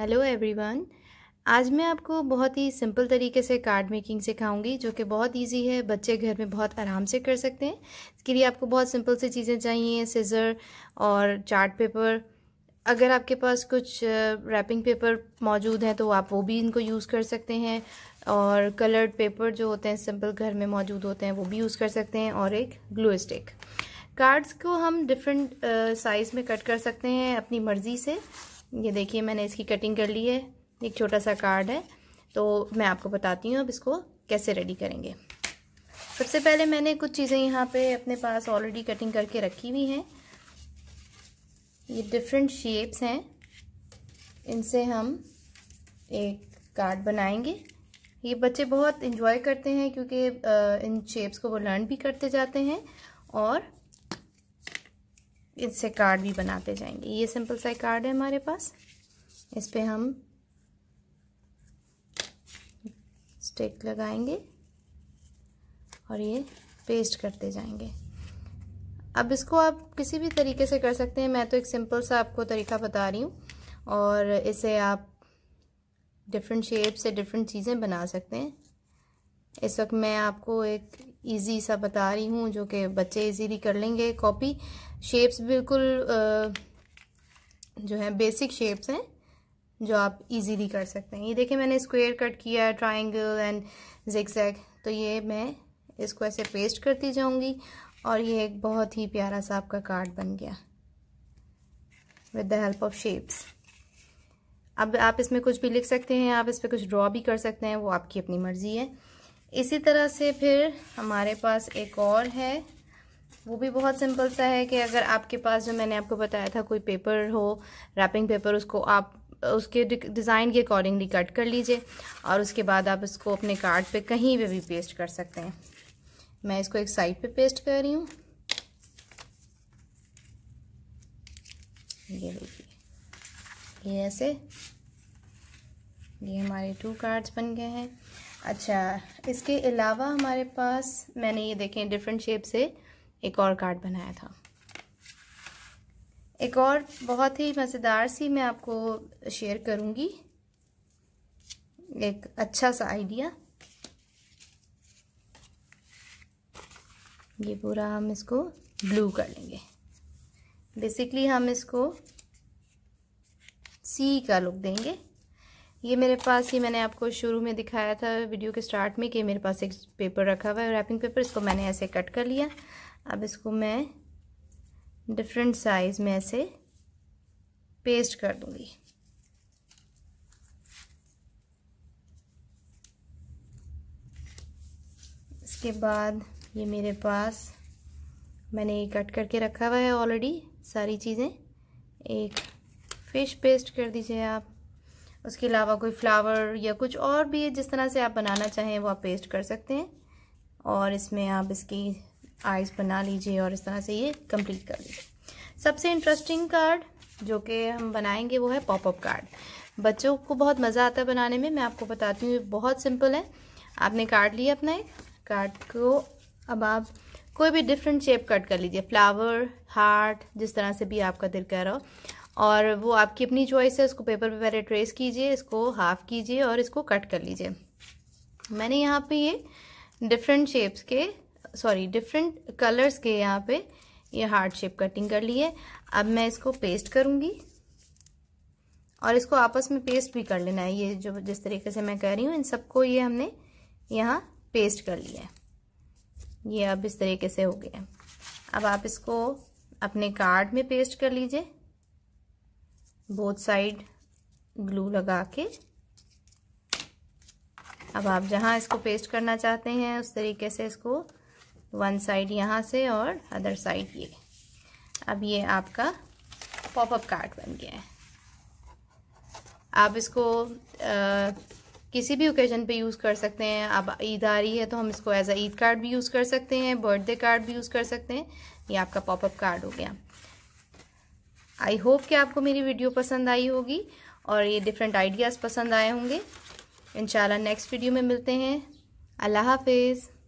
hello everyone आज मैं आपको बहुत ही सिंपल तरीके से कार्ड मेकिंग सिखाऊंगी जो कि बहुत इजी है बच्चे घर में बहुत आराम से कर सकते हैं इसके लिए आपको बहुत सिंपल सी चीज़ें चाहिए सीज़र और चार्ट पेपर अगर आपके पास कुछ रैपिंग पेपर मौजूद हैं तो आप वो भी इनको यूज़ कर सकते हैं और कलर्ड पेपर जो होते हैं सिंपल घर में मौजूद होते हैं वो भी यूज़ कर सकते हैं और एक ग्लू स्टिक कार्ड्स को हम डिफरेंट साइज़ में कट कर सकते हैं अपनी मर्ज़ी से ये देखिए मैंने इसकी कटिंग कर ली है एक छोटा सा कार्ड है तो मैं आपको बताती हूँ अब इसको कैसे रेडी करेंगे सबसे पहले मैंने कुछ चीज़ें यहाँ पे अपने पास ऑलरेडी कटिंग करके रखी हुई हैं ये डिफरेंट शेप्स हैं इनसे हम एक कार्ड बनाएंगे ये बच्चे बहुत इन्जॉय करते हैं क्योंकि इन शेप्स को वो लर्न भी करते जाते हैं और इससे कार्ड भी बनाते जाएंगे ये सिंपल सा कार्ड है हमारे पास इस पर हम स्टिक लगाएंगे और ये पेस्ट करते जाएंगे अब इसको आप किसी भी तरीके से कर सकते हैं मैं तो एक सिंपल सा आपको तरीका बता रही हूँ और इसे आप डिफरेंट शेप से डिफरेंट चीज़ें बना सकते हैं इस वक्त मैं आपको एक इजी सा बता रही हूँ जो कि बच्चे इजीली कर लेंगे कॉपी शेप्स बिल्कुल जो है बेसिक शेप्स हैं जो आप इजीली कर सकते हैं ये देखिए मैंने स्क्वायर कट किया है ट्राइंगल एंड जिक्जैक तो ये मैं इसको ऐसे पेस्ट करती जाऊंगी और ये एक बहुत ही प्यारा सा आपका कार्ड बन गया with the help of shapes अब आप इसमें कुछ भी लिख सकते हैं आप इस पर कुछ ड्रॉ भी कर सकते हैं वो आपकी अपनी मर्ज़ी है इसी तरह से फिर हमारे पास एक और है वो भी बहुत सिंपल सा है कि अगर आपके पास जो मैंने आपको बताया था कोई पेपर हो रैपिंग पेपर उसको आप उसके डिज़ाइन के अकॉर्डिंगली कट कर लीजिए और उसके बाद आप इसको अपने कार्ड पे कहीं पे भी पेस्ट कर सकते हैं मैं इसको एक साइड पे पेस्ट कर रही हूँ ये देखिए ये ऐसे ये हमारे टू कार्ड्स बन गए हैं अच्छा इसके अलावा हमारे पास मैंने ये देखें डिफरेंट शेप से एक और कार्ड बनाया था एक और बहुत ही मज़ेदार सी मैं आपको शेयर करूँगी एक अच्छा सा आइडिया ये पूरा हम इसको ब्लू कर लेंगे बेसिकली हम इसको सी का लुक देंगे ये मेरे पास ये मैंने आपको शुरू में दिखाया था वीडियो के स्टार्ट में कि मेरे पास एक पेपर रखा हुआ है रैपिंग पेपर इसको मैंने ऐसे कट कर लिया अब इसको मैं डिफरेंट साइज़ में ऐसे पेस्ट कर दूँगी इसके बाद ये मेरे पास मैंने ये कट करके रखा हुआ है ऑलरेडी सारी चीज़ें एक फ़िश पेस्ट कर दीजिए आप उसके अलावा कोई फ्लावर या कुछ और भी जिस तरह से आप बनाना चाहें वो आप पेस्ट कर सकते हैं और इसमें आप इसकी आइज़ बना लीजिए और इस तरह से ये कंप्लीट कर लीजिए सबसे इंटरेस्टिंग कार्ड जो कि हम बनाएंगे वो है पॉपअप कार्ड बच्चों को बहुत मज़ा आता है बनाने में मैं आपको बताती हूँ बहुत सिंपल है आपने कार्ड लिया अपना एक कार्ड को अब आप कोई भी डिफरेंट शेप कट कर लीजिए फ्लावर हार्ट जिस तरह से भी आपका दिल कह रहा हो और वो आपकी अपनी चॉइस है उसको पेपर पे पहले ट्रेस कीजिए इसको हाफ कीजिए और इसको कट कर लीजिए मैंने यहाँ पे ये डिफरेंट शेप्स के सॉरी डिफरेंट कलर्स के यहाँ पे ये हार्ड शेप कटिंग कर ली है अब मैं इसको पेस्ट करूँगी और इसको आपस में पेस्ट भी कर लेना है ये जो जिस तरीके से मैं कह रही हूँ इन सबको ये हमने यहाँ पेस्ट कर लिया है ये अब इस तरीके से हो गया अब आप इसको अपने कार्ड में पेस्ट कर लीजिए बोथ साइड ग्लू लगा के अब आप जहाँ इसको पेस्ट करना चाहते हैं उस तरीके से इसको वन साइड यहाँ से और अदर साइड ये अब ये आपका पॉपअप कार्ड बन गया है आप इसको आ, किसी भी ओकेजन पे यूज़ कर सकते हैं अब ईद आ रही है तो हम इसको एज अ ईद कार्ड भी यूज़ कर सकते हैं बर्थडे कार्ड भी यूज़ कर सकते हैं ये आपका पॉपअप कार्ड हो गया आई होप कि आपको मेरी वीडियो पसंद आई होगी और ये डिफरेंट आइडियाज़ पसंद आए होंगे इन नेक्स्ट वीडियो में मिलते हैं अल्लाह हाफिज़